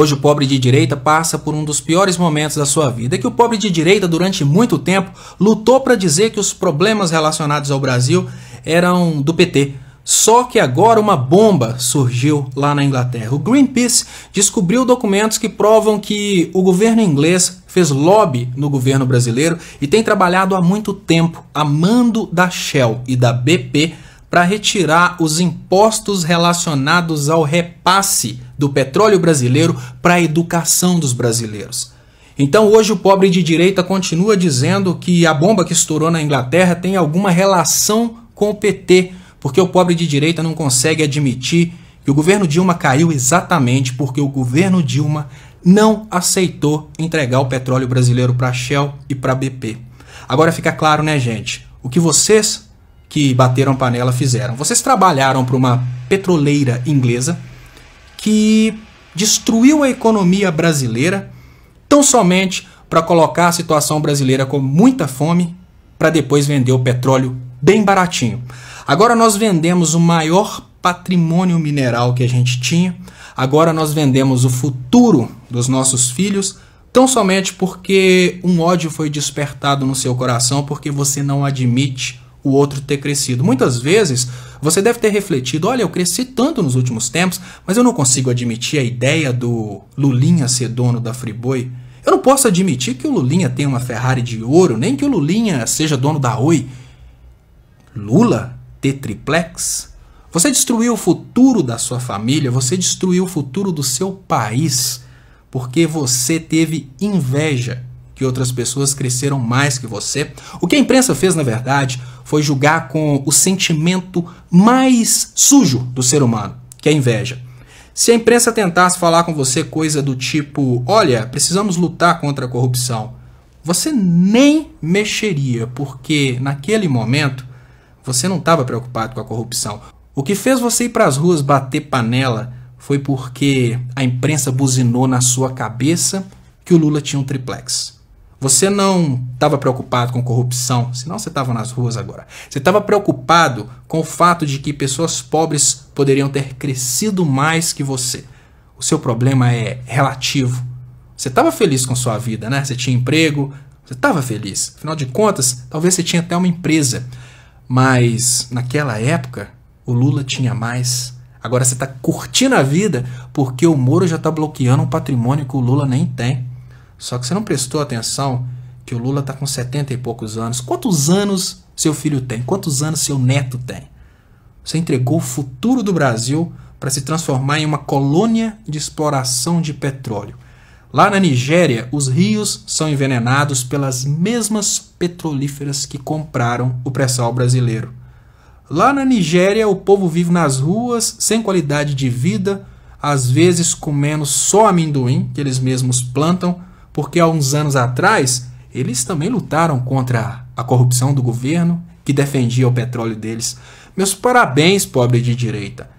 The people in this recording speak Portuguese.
Hoje o pobre de direita passa por um dos piores momentos da sua vida. É que o pobre de direita, durante muito tempo, lutou para dizer que os problemas relacionados ao Brasil eram do PT. Só que agora uma bomba surgiu lá na Inglaterra. O Greenpeace descobriu documentos que provam que o governo inglês fez lobby no governo brasileiro e tem trabalhado há muito tempo a mando da Shell e da BP para retirar os impostos relacionados ao repasse do petróleo brasileiro para a educação dos brasileiros. Então, hoje, o pobre de direita continua dizendo que a bomba que estourou na Inglaterra tem alguma relação com o PT, porque o pobre de direita não consegue admitir que o governo Dilma caiu exatamente porque o governo Dilma não aceitou entregar o petróleo brasileiro para a Shell e para a BP. Agora fica claro, né, gente? O que vocês que bateram panela fizeram. Vocês trabalharam para uma petroleira inglesa que destruiu a economia brasileira tão somente para colocar a situação brasileira com muita fome para depois vender o petróleo bem baratinho. Agora nós vendemos o maior patrimônio mineral que a gente tinha, agora nós vendemos o futuro dos nossos filhos tão somente porque um ódio foi despertado no seu coração porque você não admite o outro ter crescido. Muitas vezes você deve ter refletido: olha, eu cresci tanto nos últimos tempos, mas eu não consigo admitir a ideia do Lulinha ser dono da Friboi. Eu não posso admitir que o Lulinha tenha uma Ferrari de ouro, nem que o Lulinha seja dono da Oi. Lula ter triplex? Você destruiu o futuro da sua família, você destruiu o futuro do seu país, porque você teve inveja que outras pessoas cresceram mais que você. O que a imprensa fez, na verdade, foi julgar com o sentimento mais sujo do ser humano, que é a inveja. Se a imprensa tentasse falar com você coisa do tipo: olha, precisamos lutar contra a corrupção, você nem mexeria, porque naquele momento você não estava preocupado com a corrupção. O que fez você ir para as ruas bater panela foi porque a imprensa buzinou na sua cabeça que o Lula tinha um triplex. Você não estava preocupado com corrupção, senão você estava nas ruas agora. Você estava preocupado com o fato de que pessoas pobres poderiam ter crescido mais que você. O seu problema é relativo. Você estava feliz com sua vida, né? Você tinha emprego, você estava feliz. Afinal de contas, talvez você tinha até uma empresa. Mas naquela época, o Lula tinha mais. Agora você está curtindo a vida porque o Moro já está bloqueando um patrimônio que o Lula nem tem. Só que você não prestou atenção que o Lula está com 70 e poucos anos. Quantos anos seu filho tem? Quantos anos seu neto tem? Você entregou o futuro do Brasil para se transformar em uma colônia de exploração de petróleo. Lá na Nigéria, os rios são envenenados pelas mesmas petrolíferas que compraram o pré-sal brasileiro. Lá na Nigéria, o povo vive nas ruas, sem qualidade de vida, às vezes comendo só amendoim que eles mesmos plantam porque há uns anos atrás eles também lutaram contra a corrupção do governo que defendia o petróleo deles. Meus parabéns, pobre de direita.